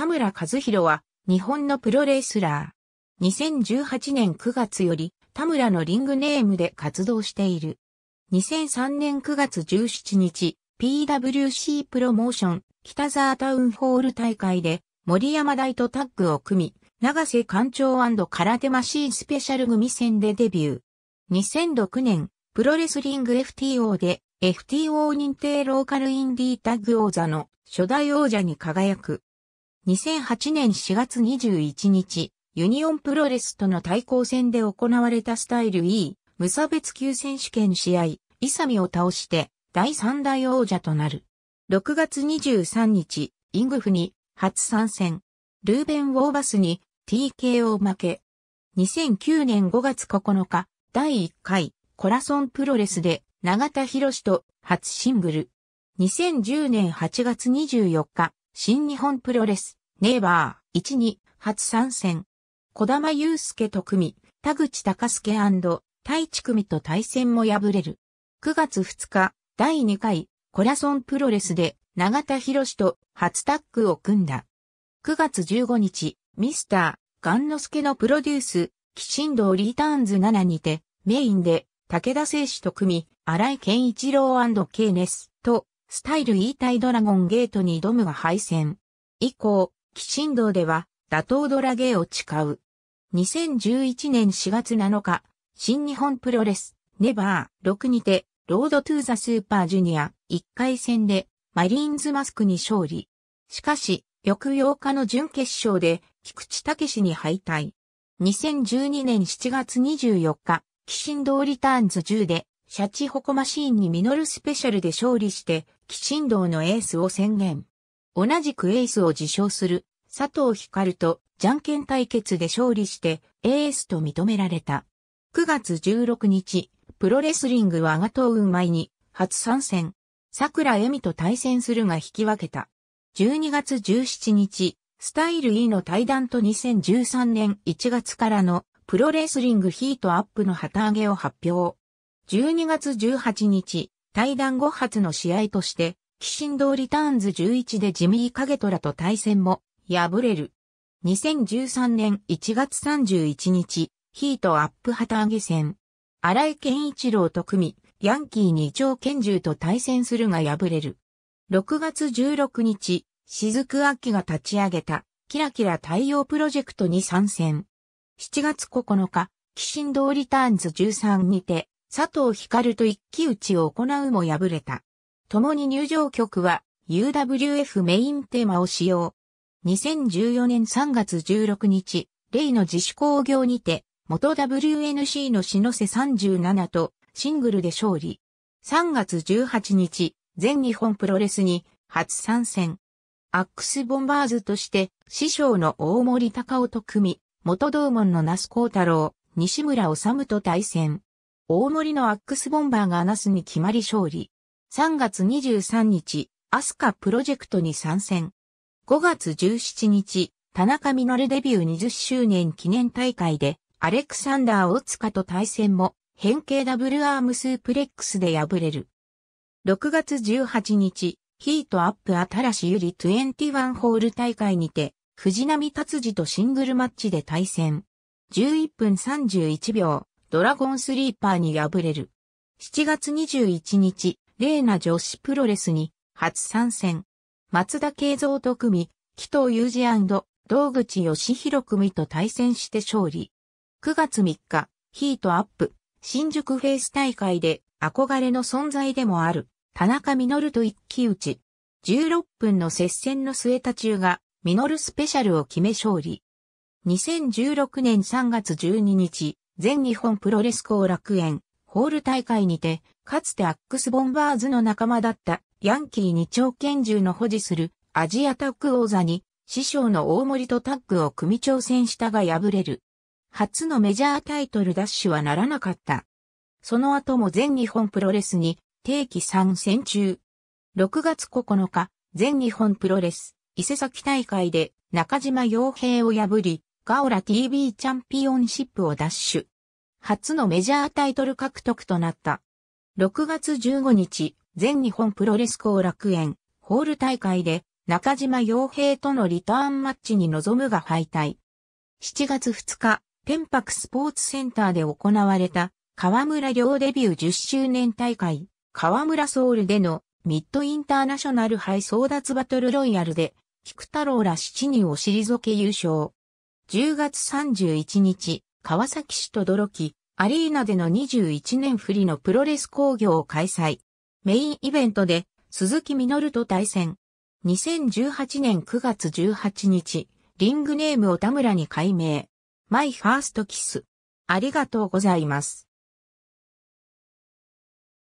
田村和弘は、日本のプロレスラー。2018年9月より、田村のリングネームで活動している。2003年9月17日、PWC プロモーション、北沢タウンホール大会で、森山大とタッグを組み、長瀬館長空手マシーンスペシャル組戦でデビュー。2006年、プロレスリング FTO で、FTO 認定ローカルインディータッグ王座の初代王者に輝く。2008年4月21日、ユニオンプロレスとの対抗戦で行われたスタイル E 無差別級選手権試合、イサミを倒して第3代王者となる。6月23日、イングフに初参戦。ルーベン・ウォーバスに TKO 負け。2009年5月9日、第1回コラソンプロレスで永田博士と初シングル。2010年8月24日、新日本プロレス、ネイバー、1、2、初参戦。小玉祐介と組、田口隆介太一組と対戦も敗れる。9月2日、第2回、コラソンプロレスで、永田博士と初タッグを組んだ。9月15日、ミスター、ガンノスケのプロデュース、キシド道リーターンズ7にて、メインで、武田聖史と組、荒井健一郎ケーネスと、スタイル E 対ドラゴンゲートに挑むが敗戦。以降、キンドウでは、打倒ドラゲーを誓う。2011年4月7日、新日本プロレス、ネバー、6にて、ロードトゥーザスーパージュニア、1回戦で、マリーンズマスクに勝利。しかし、翌8日の準決勝で、菊池武に敗退。2012年7月24日、キシンドウ・リターンズ10で、シャチホコマシーンにミノルスペシャルで勝利して、キシンドウのエースを宣言。同じくエースを自称する佐藤光とじゃんけん対決で勝利してエースと認められた。9月16日、プロレスリングはガトウンマに初参戦。桜恵美と対戦するが引き分けた。12月17日、スタイル E の対談と2013年1月からのプロレスリングヒートアップの旗揚げを発表。12月18日、対談後発の試合として、騎ドーリターンズ11でジミー・カゲトラと対戦も敗れる。2013年1月31日、ヒートアップ旗揚げ戦。荒井健一郎と組み、ヤンキー二丁拳銃と対戦するが敗れる。6月16日、雫秋が立ち上げた、キラキラ太陽プロジェクトに参戦。7月9日、騎ドーリターンズ13にて、佐藤光と一騎打ちを行うも敗れた。共に入場曲は UWF メインテーマを使用。2014年3月16日、レイの自主工業にて、元 WNC の篠瀬37とシングルで勝利。3月18日、全日本プロレスに初参戦。アックスボンバーズとして師匠の大森隆夫と組み、元同門の那須光太郎、西村治と対戦。大森のアックスボンバーがアナスに決まり勝利。3月23日、アスカプロジェクトに参戦。5月17日、田中みのるデビュー20周年記念大会で、アレクサンダー・オツカと対戦も、変形ダブルアームスープレックスで敗れる。6月18日、ヒートアップ新しゆり21ホール大会にて、藤波達治とシングルマッチで対戦。11分31秒、ドラゴンスリーパーに敗れる。7月21日、レーナ女子プロレスに初参戦。松田慶三と組、紀藤雄二道口義弘組と対戦して勝利。9月3日、ヒートアップ、新宿フェイス大会で憧れの存在でもある、田中実と一騎打ち。16分の接戦の末田中が、実スペシャルを決め勝利。2016年3月12日、全日本プロレス後楽園、ホール大会にて、かつてアックスボンバーズの仲間だったヤンキー二丁拳銃の保持するアジアタッグ王座に師匠の大森とタッグを組み挑戦したが敗れる。初のメジャータイトル奪取はならなかった。その後も全日本プロレスに定期参戦中。6月9日、全日本プロレス伊勢崎大会で中島洋平を破り、ガオラ TV チャンピオンシップを奪取。初のメジャータイトル獲得となった。6月15日、全日本プロレス後楽園、ホール大会で、中島洋平とのリターンマッチに臨むが敗退。7月2日、天白スポーツセンターで行われた、河村良デビュー10周年大会、河村ソウルでのミッドインターナショナル杯争奪バトルロイヤルで、菊太郎ら7人を退け優勝。10月31日、川崎市とどろき、アリーナでの21年振りのプロレス工業を開催。メインイベントで、鈴木みのると対戦。2018年9月18日、リングネームを田村に改名。マイファーストキス。ありがとうございます。